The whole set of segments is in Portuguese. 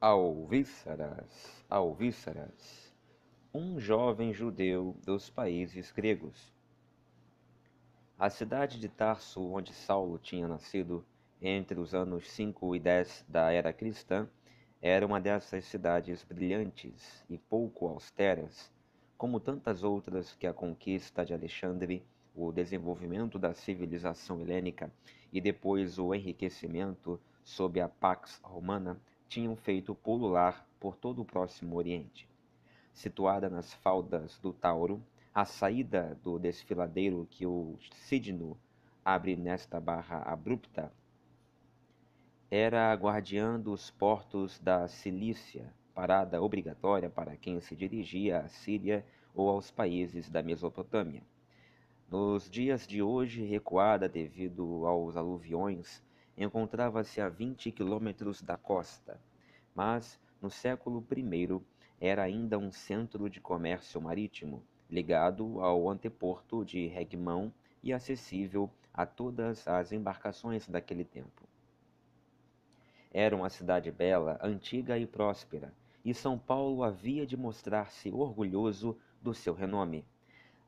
Alvíceras, Alvíceras, um jovem judeu dos países gregos. A cidade de Tarso, onde Saulo tinha nascido entre os anos 5 e 10 da era cristã, era uma dessas cidades brilhantes e pouco austeras, como tantas outras que a conquista de Alexandre, o desenvolvimento da civilização helênica e depois o enriquecimento sob a Pax Romana tinham feito pulular por todo o Próximo Oriente. Situada nas faldas do Tauro, a saída do desfiladeiro que o Sidno abre nesta barra abrupta era guardiã dos portos da Cilícia, parada obrigatória para quem se dirigia à Síria ou aos países da Mesopotâmia. Nos dias de hoje, recuada devido aos aluviões encontrava-se a 20 quilômetros da costa, mas no século I era ainda um centro de comércio marítimo, ligado ao anteporto de Regmão e acessível a todas as embarcações daquele tempo. Era uma cidade bela, antiga e próspera, e São Paulo havia de mostrar-se orgulhoso do seu renome.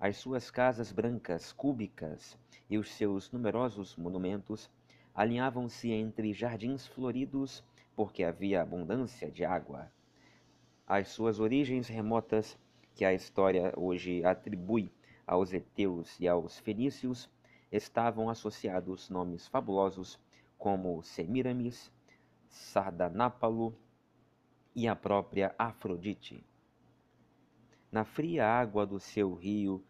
As suas casas brancas, cúbicas e os seus numerosos monumentos alinhavam-se entre jardins floridos, porque havia abundância de água. As suas origens remotas, que a história hoje atribui aos Eteus e aos fenícios, estavam associados nomes fabulosos como Semiramis, Sardanápalo e a própria Afrodite. Na fria água do seu rio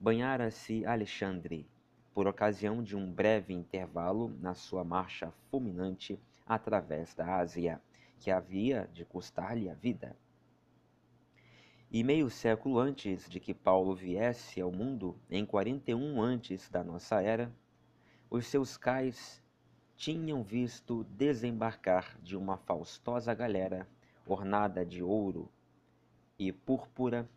banhara-se Alexandre, por ocasião de um breve intervalo na sua marcha fulminante através da Ásia, que havia de custar-lhe a vida. E meio século antes de que Paulo viesse ao mundo, em 41 antes da nossa era, os seus cais tinham visto desembarcar de uma faustosa galera ornada de ouro e púrpura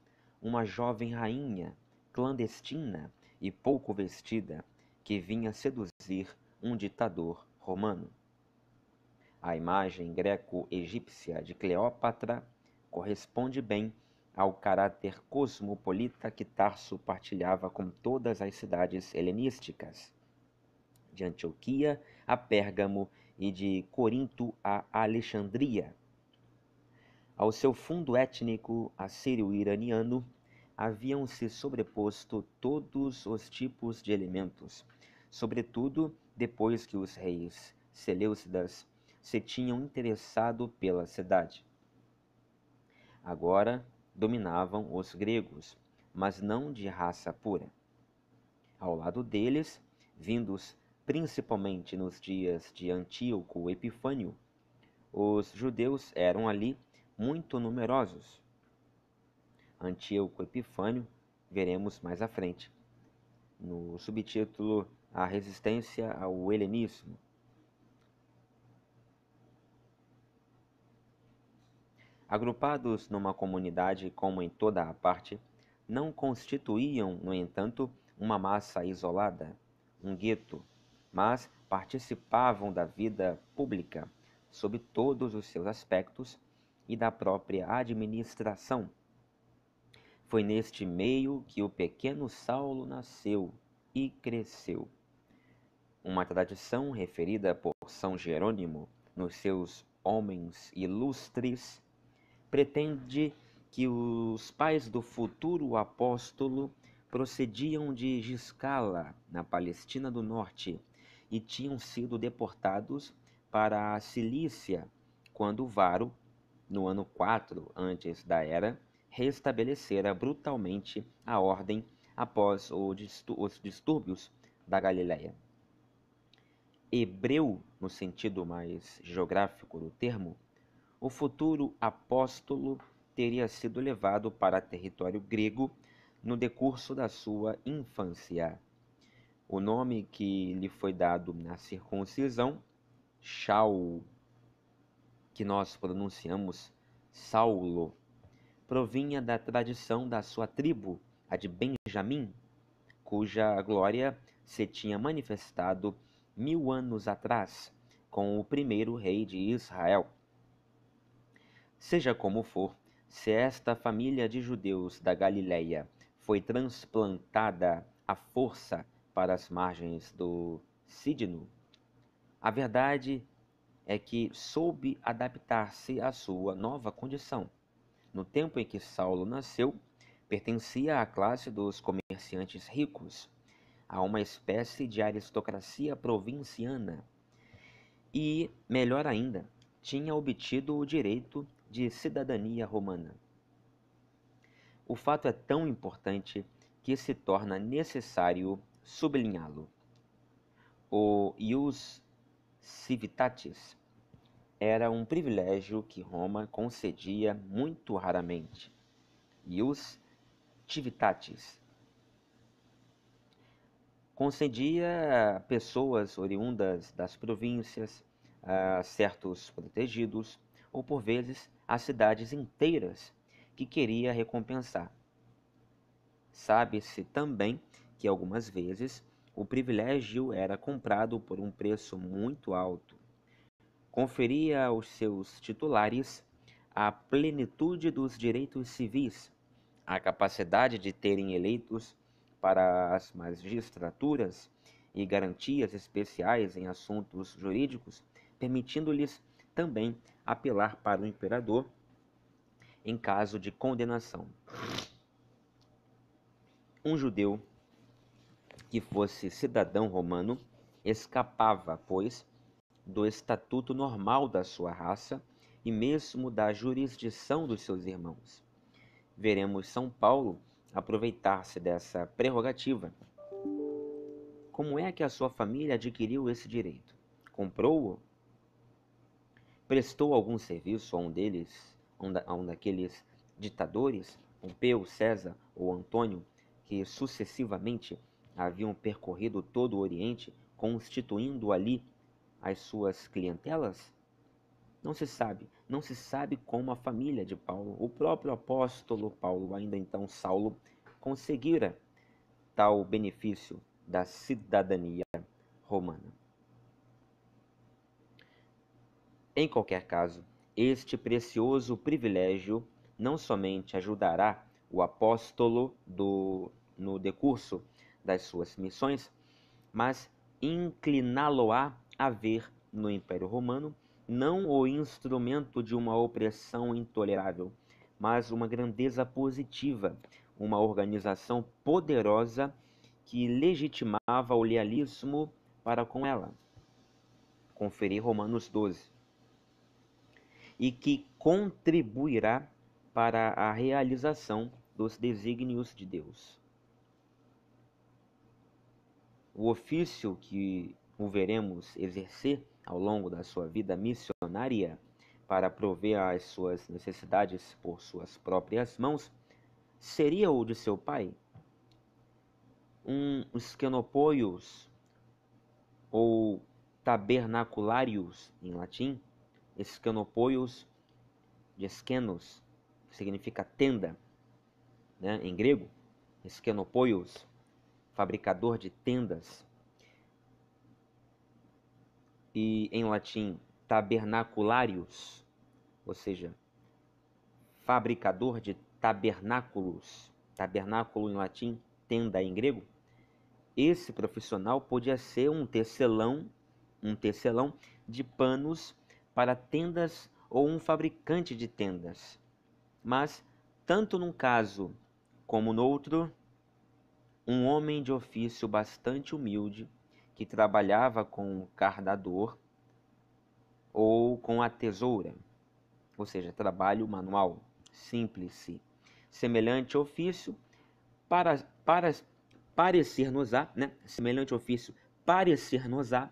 uma jovem rainha clandestina e pouco vestida que vinha seduzir um ditador romano. A imagem greco-egípcia de Cleópatra corresponde bem ao caráter cosmopolita que Tarso partilhava com todas as cidades helenísticas, de Antioquia a Pérgamo e de Corinto a Alexandria. Ao seu fundo étnico assírio-iraniano, haviam se sobreposto todos os tipos de elementos, sobretudo depois que os reis Seleucidas se tinham interessado pela cidade. Agora dominavam os gregos, mas não de raça pura. Ao lado deles, vindos principalmente nos dias de Antíoco Epifânio, os judeus eram ali muito numerosos Antíoco Epifânio, veremos mais à frente, no subtítulo A Resistência ao Helenismo. Agrupados numa comunidade como em toda a parte, não constituíam, no entanto, uma massa isolada, um gueto, mas participavam da vida pública sob todos os seus aspectos e da própria administração foi neste meio que o pequeno Saulo nasceu e cresceu. Uma tradição referida por São Jerônimo nos seus Homens Ilustres pretende que os pais do futuro apóstolo procediam de Giscala, na Palestina do Norte, e tinham sido deportados para a Cilícia, quando Varo, no ano 4 antes da era, restabelecera né, brutalmente a ordem após distú os distúrbios da Galileia. Hebreu, no sentido mais geográfico do termo, o futuro apóstolo teria sido levado para território grego no decurso da sua infância. O nome que lhe foi dado na circuncisão, Shaul, que nós pronunciamos Saulo provinha da tradição da sua tribo, a de Benjamim, cuja glória se tinha manifestado mil anos atrás com o primeiro rei de Israel. Seja como for, se esta família de judeus da Galileia foi transplantada à força para as margens do Sidno, a verdade é que soube adaptar-se à sua nova condição no tempo em que Saulo nasceu, pertencia à classe dos comerciantes ricos, a uma espécie de aristocracia provinciana. E, melhor ainda, tinha obtido o direito de cidadania romana. O fato é tão importante que se torna necessário sublinhá-lo. O ius civitatis era um privilégio que Roma concedia muito raramente. E os civitatis concedia a pessoas oriundas das províncias, a ah, certos protegidos, ou por vezes a cidades inteiras que queria recompensar. Sabe-se também que algumas vezes o privilégio era comprado por um preço muito alto conferia aos seus titulares a plenitude dos direitos civis, a capacidade de terem eleitos para as magistraturas e garantias especiais em assuntos jurídicos, permitindo-lhes também apelar para o imperador em caso de condenação. Um judeu que fosse cidadão romano escapava, pois, do estatuto normal da sua raça e mesmo da jurisdição dos seus irmãos. Veremos São Paulo aproveitar-se dessa prerrogativa. Como é que a sua família adquiriu esse direito? Comprou-o? Prestou algum serviço a um deles, a um, daqueles ditadores, um daqueles ditadores, Pompeu, César ou Antônio, que sucessivamente haviam percorrido todo o Oriente, constituindo ali às suas clientelas? Não se sabe. Não se sabe como a família de Paulo, o próprio apóstolo Paulo, ainda então Saulo, conseguira tal benefício da cidadania romana. Em qualquer caso, este precioso privilégio não somente ajudará o apóstolo do, no decurso das suas missões, mas incliná-lo-á haver no Império Romano não o instrumento de uma opressão intolerável, mas uma grandeza positiva, uma organização poderosa que legitimava o lealismo para com ela. Conferir Romanos 12. E que contribuirá para a realização dos desígnios de Deus. O ofício que o veremos exercer ao longo da sua vida missionária para prover às suas necessidades por suas próprias mãos, seria o de seu pai? Um esquenopoios ou tabernacularius em latim, esquenopoios de esquenos, que significa tenda, né? em grego, esquenopoios, fabricador de tendas, e em latim tabernacularius, ou seja, fabricador de tabernáculos, tabernáculo em latim, tenda em grego, esse profissional podia ser um tecelão, um tecelão de panos para tendas ou um fabricante de tendas. Mas tanto num caso como no outro, um homem de ofício bastante humilde que trabalhava com o cardador ou com a tesoura, ou seja, trabalho manual, simples. Semelhante ofício para, para parecer nos né? semelhante ofício parecer-nos-á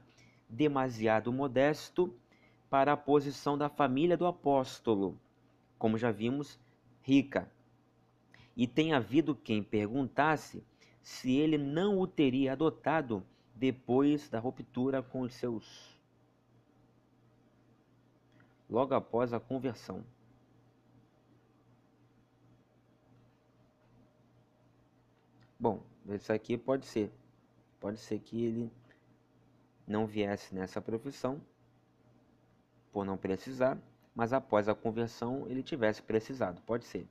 demasiado modesto para a posição da família do apóstolo, como já vimos, rica. E tem havido quem perguntasse se ele não o teria adotado depois da ruptura com os seus. Logo após a conversão. Bom, isso aqui pode ser. Pode ser que ele não viesse nessa profissão por não precisar, mas após a conversão ele tivesse precisado, pode ser.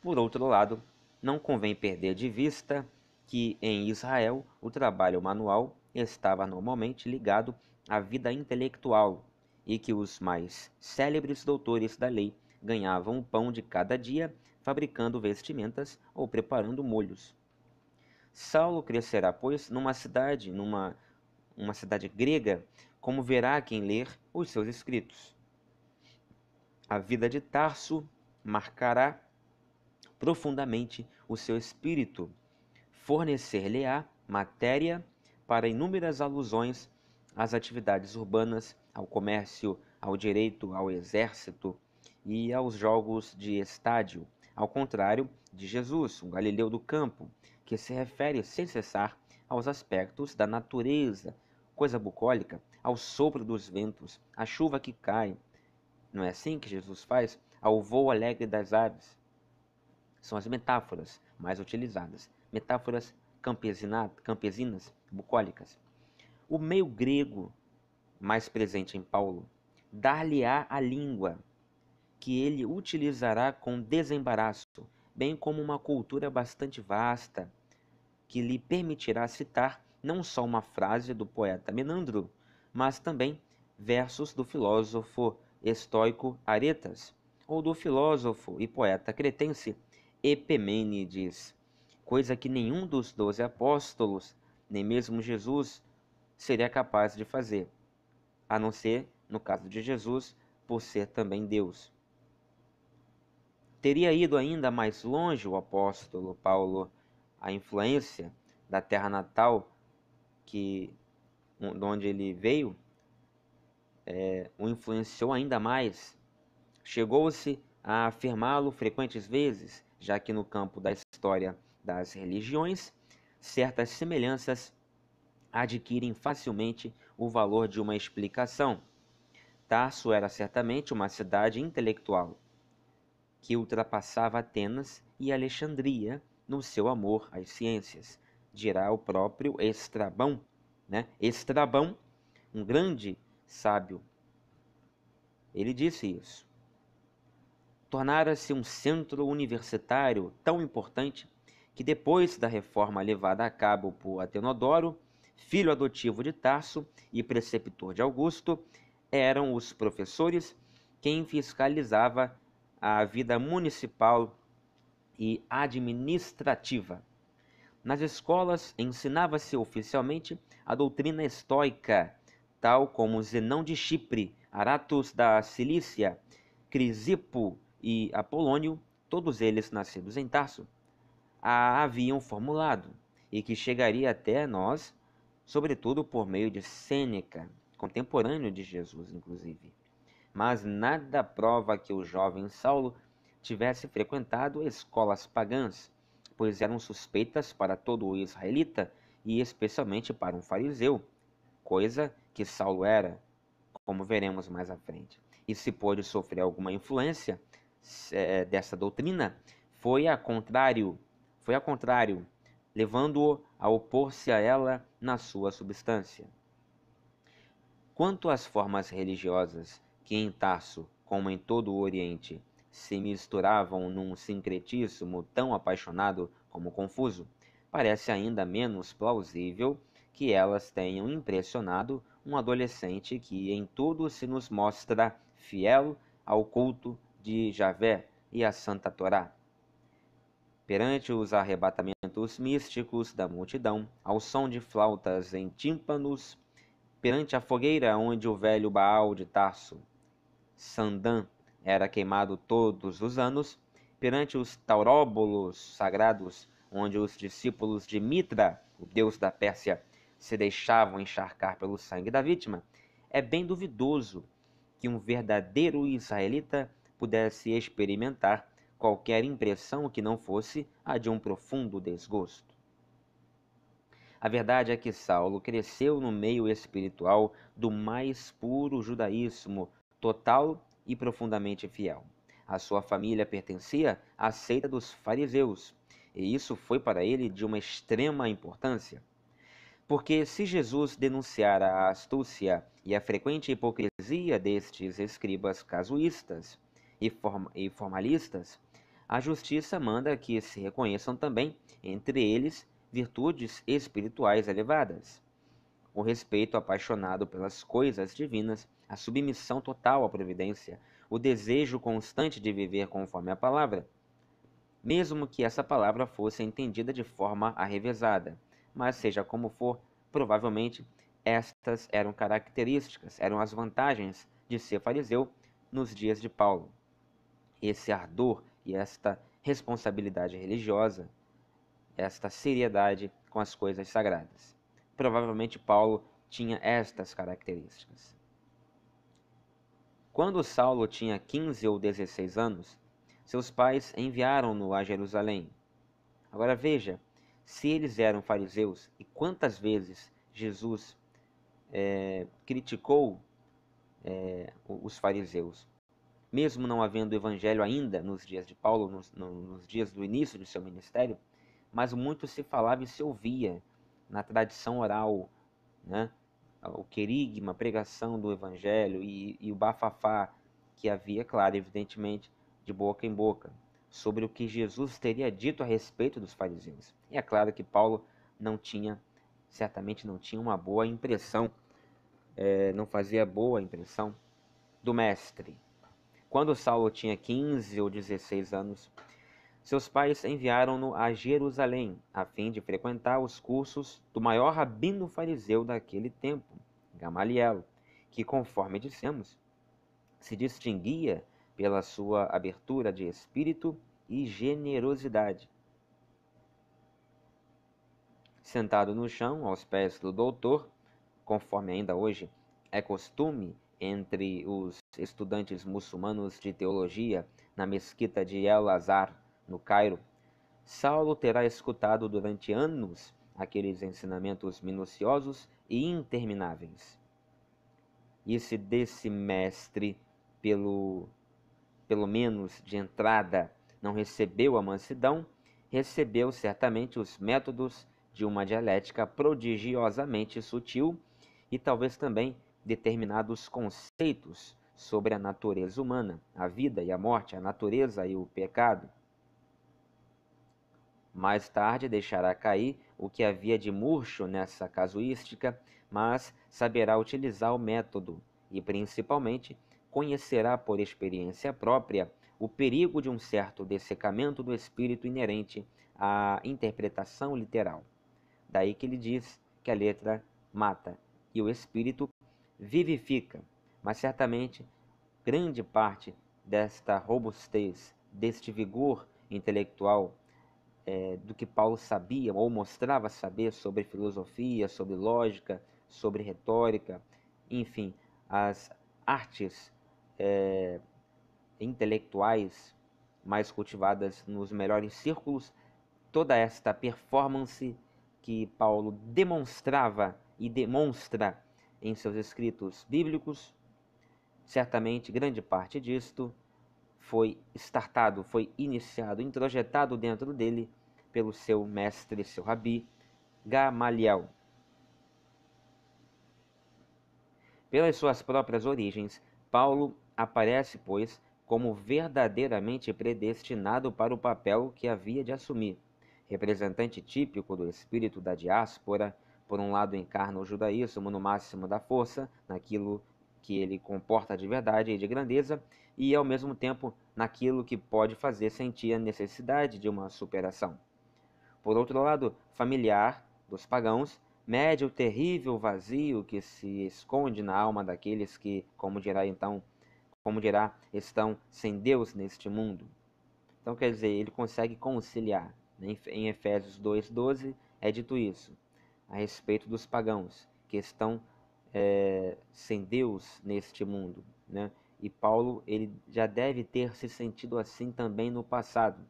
Por outro lado, não convém perder de vista que em Israel o trabalho manual estava normalmente ligado à vida intelectual e que os mais célebres doutores da lei ganhavam o pão de cada dia fabricando vestimentas ou preparando molhos. Saulo crescerá, pois, numa cidade, numa uma cidade grega, como verá quem ler os seus escritos. A vida de Tarso marcará profundamente o seu espírito fornecer-lhe-á matéria para inúmeras alusões às atividades urbanas, ao comércio, ao direito, ao exército e aos jogos de estádio, ao contrário de Jesus, um galileu do campo, que se refere sem cessar aos aspectos da natureza, coisa bucólica, ao sopro dos ventos, à chuva que cai. Não é assim que Jesus faz? Ao voo alegre das aves. São as metáforas mais utilizadas metáforas campesinas, bucólicas. O meio grego, mais presente em Paulo, dar-lhe-á a língua, que ele utilizará com desembaraço, bem como uma cultura bastante vasta, que lhe permitirá citar não só uma frase do poeta Menandro, mas também versos do filósofo estoico Aretas, ou do filósofo e poeta cretense Epemênides coisa que nenhum dos doze apóstolos, nem mesmo Jesus, seria capaz de fazer, a não ser, no caso de Jesus, por ser também Deus. Teria ido ainda mais longe o apóstolo Paulo, a influência da terra natal que de onde ele veio é, o influenciou ainda mais. Chegou-se a afirmá-lo frequentes vezes, já que no campo da história das religiões, certas semelhanças adquirem facilmente o valor de uma explicação. Tarso era certamente uma cidade intelectual, que ultrapassava Atenas e Alexandria no seu amor às ciências, dirá o próprio Estrabão. Né? Estrabão, um grande sábio, ele disse isso. Tornara-se um centro universitário tão importante que depois da reforma levada a cabo por Atenodoro, filho adotivo de Tarso e preceptor de Augusto, eram os professores quem fiscalizava a vida municipal e administrativa. Nas escolas ensinava-se oficialmente a doutrina estoica, tal como Zenão de Chipre, Aratus da Cilícia, Crisipo e Apolônio, todos eles nascidos em Tarso, a haviam formulado e que chegaria até nós, sobretudo por meio de Sêneca, contemporâneo de Jesus, inclusive. Mas nada prova que o jovem Saulo tivesse frequentado escolas pagãs, pois eram suspeitas para todo o israelita e especialmente para um fariseu, coisa que Saulo era, como veremos mais à frente. E se pôde sofrer alguma influência é, dessa doutrina, foi a contrário foi ao contrário, levando-o a opor-se a ela na sua substância. Quanto às formas religiosas que em Tarso, como em todo o Oriente, se misturavam num sincretismo tão apaixonado como confuso, parece ainda menos plausível que elas tenham impressionado um adolescente que em tudo se nos mostra fiel ao culto de Javé e à Santa Torá. Perante os arrebatamentos místicos da multidão, ao som de flautas em tímpanos, perante a fogueira onde o velho Baal de Tarso, Sandã, era queimado todos os anos, perante os tauróbolos sagrados, onde os discípulos de Mitra, o deus da Pérsia, se deixavam encharcar pelo sangue da vítima, é bem duvidoso que um verdadeiro israelita pudesse experimentar qualquer impressão que não fosse a de um profundo desgosto. A verdade é que Saulo cresceu no meio espiritual do mais puro judaísmo, total e profundamente fiel. A sua família pertencia à seita dos fariseus, e isso foi para ele de uma extrema importância. Porque se Jesus denunciara a astúcia e a frequente hipocrisia destes escribas casuístas e, formalistas, a justiça manda que se reconheçam também, entre eles, virtudes espirituais elevadas. O respeito apaixonado pelas coisas divinas, a submissão total à providência, o desejo constante de viver conforme a palavra, mesmo que essa palavra fosse entendida de forma arrevesada. Mas, seja como for, provavelmente estas eram características, eram as vantagens de ser fariseu nos dias de Paulo. Esse ardor e esta responsabilidade religiosa, esta seriedade com as coisas sagradas. Provavelmente Paulo tinha estas características. Quando Saulo tinha 15 ou 16 anos, seus pais enviaram-no a Jerusalém. Agora veja, se eles eram fariseus e quantas vezes Jesus é, criticou é, os fariseus, mesmo não havendo evangelho ainda nos dias de Paulo, nos, nos dias do início de seu ministério, mas muito se falava e se ouvia na tradição oral, né? o querigma, a pregação do evangelho e, e o bafafá que havia, claro, evidentemente, de boca em boca, sobre o que Jesus teria dito a respeito dos fariseus. E é claro que Paulo não tinha, certamente não tinha uma boa impressão, é, não fazia boa impressão do mestre, quando Saulo tinha 15 ou 16 anos, seus pais enviaram-no a Jerusalém, a fim de frequentar os cursos do maior rabino fariseu daquele tempo, Gamaliel, que, conforme dissemos, se distinguia pela sua abertura de espírito e generosidade. Sentado no chão, aos pés do doutor, conforme ainda hoje é costume entre os estudantes muçulmanos de teologia na mesquita de El Azhar, no Cairo, Saulo terá escutado durante anos aqueles ensinamentos minuciosos e intermináveis. E se desse mestre, pelo, pelo menos de entrada, não recebeu a mansidão, recebeu certamente os métodos de uma dialética prodigiosamente sutil e talvez também determinados conceitos sobre a natureza humana, a vida e a morte, a natureza e o pecado. Mais tarde deixará cair o que havia de murcho nessa casuística, mas saberá utilizar o método e, principalmente, conhecerá por experiência própria o perigo de um certo dessecamento do espírito inerente à interpretação literal. Daí que ele diz que a letra mata e o espírito vivifica. Mas certamente grande parte desta robustez, deste vigor intelectual é, do que Paulo sabia ou mostrava saber sobre filosofia, sobre lógica, sobre retórica, enfim, as artes é, intelectuais mais cultivadas nos melhores círculos, toda esta performance que Paulo demonstrava e demonstra em seus escritos bíblicos Certamente, grande parte disto foi startado, foi iniciado, introjetado dentro dele pelo seu mestre, seu rabi, Gamaliel. Pelas suas próprias origens, Paulo aparece, pois, como verdadeiramente predestinado para o papel que havia de assumir. Representante típico do espírito da diáspora, por um lado encarna o judaísmo no máximo da força, naquilo que ele comporta de verdade e de grandeza, e ao mesmo tempo naquilo que pode fazer sentir a necessidade de uma superação. Por outro lado, familiar dos pagãos, mede o terrível vazio que se esconde na alma daqueles que, como dirá então, como dirá, estão sem Deus neste mundo. Então, quer dizer, ele consegue conciliar. Né? Em Efésios 2,12 é dito isso, a respeito dos pagãos, que estão é, sem Deus neste mundo, né? E Paulo ele já deve ter se sentido assim também no passado.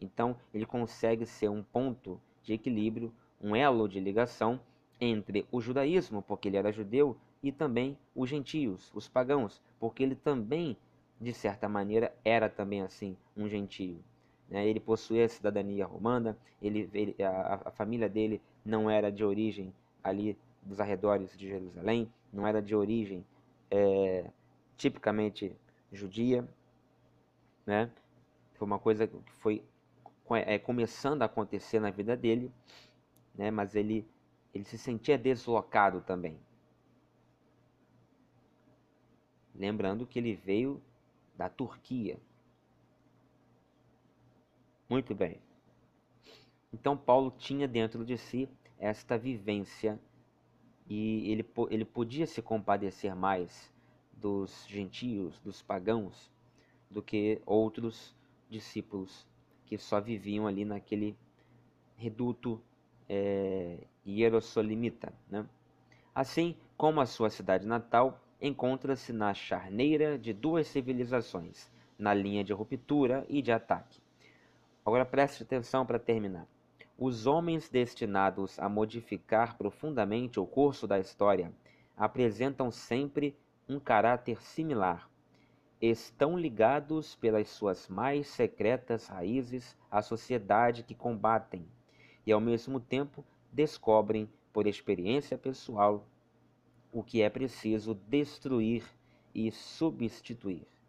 Então ele consegue ser um ponto de equilíbrio, um elo de ligação entre o judaísmo, porque ele era judeu, e também os gentios, os pagãos, porque ele também de certa maneira era também assim um gentio. Né? Ele possuía a cidadania romana, ele, ele a, a família dele não era de origem ali dos arredores de Jerusalém, não era de origem é, tipicamente judia, né? Foi uma coisa que foi é, começando a acontecer na vida dele, né? Mas ele ele se sentia deslocado também. Lembrando que ele veio da Turquia. Muito bem. Então Paulo tinha dentro de si esta vivência e ele, ele podia se compadecer mais dos gentios, dos pagãos, do que outros discípulos que só viviam ali naquele reduto é, hierossolimita. Né? Assim como a sua cidade natal, encontra-se na charneira de duas civilizações, na linha de ruptura e de ataque. Agora preste atenção para terminar os homens destinados a modificar profundamente o curso da história apresentam sempre um caráter similar. Estão ligados pelas suas mais secretas raízes à sociedade que combatem e, ao mesmo tempo, descobrem, por experiência pessoal, o que é preciso destruir e substituir.